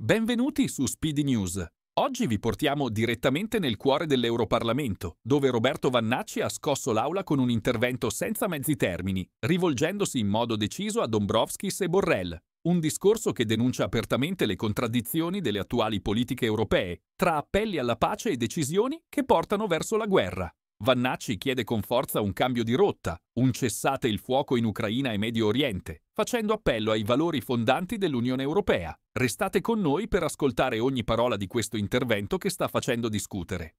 Benvenuti su Speedy News. Oggi vi portiamo direttamente nel cuore dell'Europarlamento, dove Roberto Vannacci ha scosso l'aula con un intervento senza mezzi termini, rivolgendosi in modo deciso a Dombrovskis e Borrell, un discorso che denuncia apertamente le contraddizioni delle attuali politiche europee, tra appelli alla pace e decisioni che portano verso la guerra. Vannacci chiede con forza un cambio di rotta, un cessate il fuoco in Ucraina e Medio Oriente, facendo appello ai valori fondanti dell'Unione Europea. Restate con noi per ascoltare ogni parola di questo intervento che sta facendo discutere.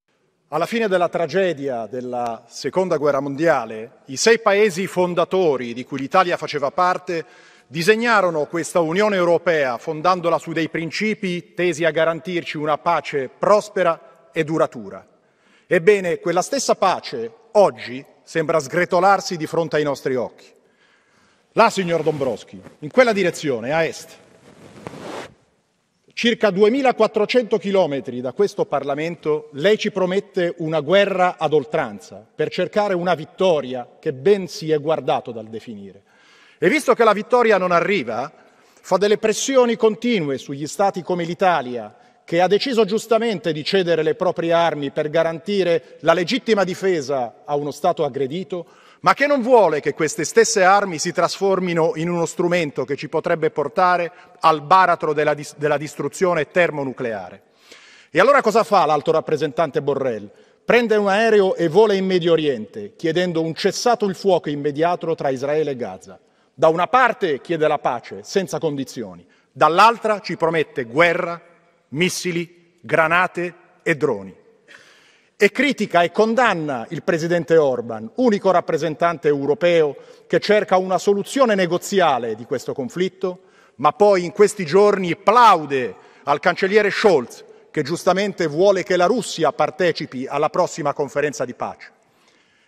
Alla fine della tragedia della Seconda Guerra Mondiale, i sei paesi fondatori di cui l'Italia faceva parte disegnarono questa Unione Europea fondandola su dei principi tesi a garantirci una pace prospera e duratura. Ebbene, quella stessa pace oggi sembra sgretolarsi di fronte ai nostri occhi. Là, signor Dombrovski, in quella direzione, a est, circa 2400 chilometri da questo Parlamento, lei ci promette una guerra ad oltranza per cercare una vittoria che ben si è guardato dal definire. E visto che la vittoria non arriva, fa delle pressioni continue sugli stati come l'Italia che ha deciso giustamente di cedere le proprie armi per garantire la legittima difesa a uno Stato aggredito, ma che non vuole che queste stesse armi si trasformino in uno strumento che ci potrebbe portare al baratro della, dis- della distruzione termonucleare. E allora cosa fa l'alto rappresentante Borrell? Prende un aereo e vola in Medio Oriente, chiedendo un cessato il fuoco immediato tra Israele e Gaza. Da una parte chiede la pace, senza condizioni, dall'altra ci promette guerra missili, granate e droni. E critica e condanna il presidente Orban, unico rappresentante europeo che cerca una soluzione negoziale di questo conflitto, ma poi in questi giorni plaude al cancelliere Scholz, che giustamente vuole che la Russia partecipi alla prossima conferenza di pace.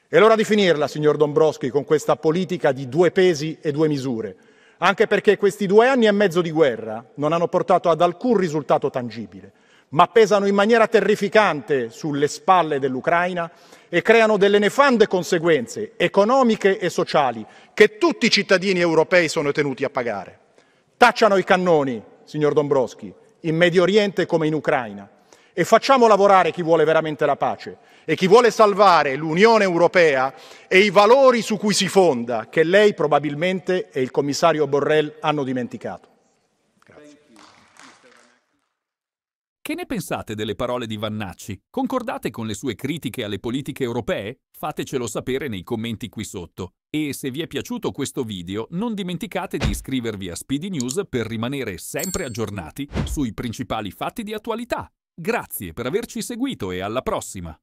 È l'ora di finirla, signor Dombrovski, con questa politica di due pesi e due misure, anche perché questi due anni e mezzo di guerra non hanno portato ad alcun risultato tangibile, ma pesano in maniera terrificante sulle spalle dell'Ucraina e creano delle nefande conseguenze economiche e sociali che tutti i cittadini europei sono tenuti a pagare. Tacciano i cannoni, signor Dombrovski, in Medio Oriente come in Ucraina, e facciamo lavorare chi vuole veramente la pace e chi vuole salvare l'Unione Europea e i valori su cui si fonda, che lei probabilmente e il commissario Borrell hanno dimenticato. Grazie. Che ne pensate delle parole di Vannacci? Concordate con le sue critiche alle politiche europee? Fatecelo sapere nei commenti qui sotto. E se vi è piaciuto questo video, non dimenticate di iscrivervi a Speedy News per rimanere sempre aggiornati sui principali fatti di attualità. Grazie per averci seguito e alla prossima!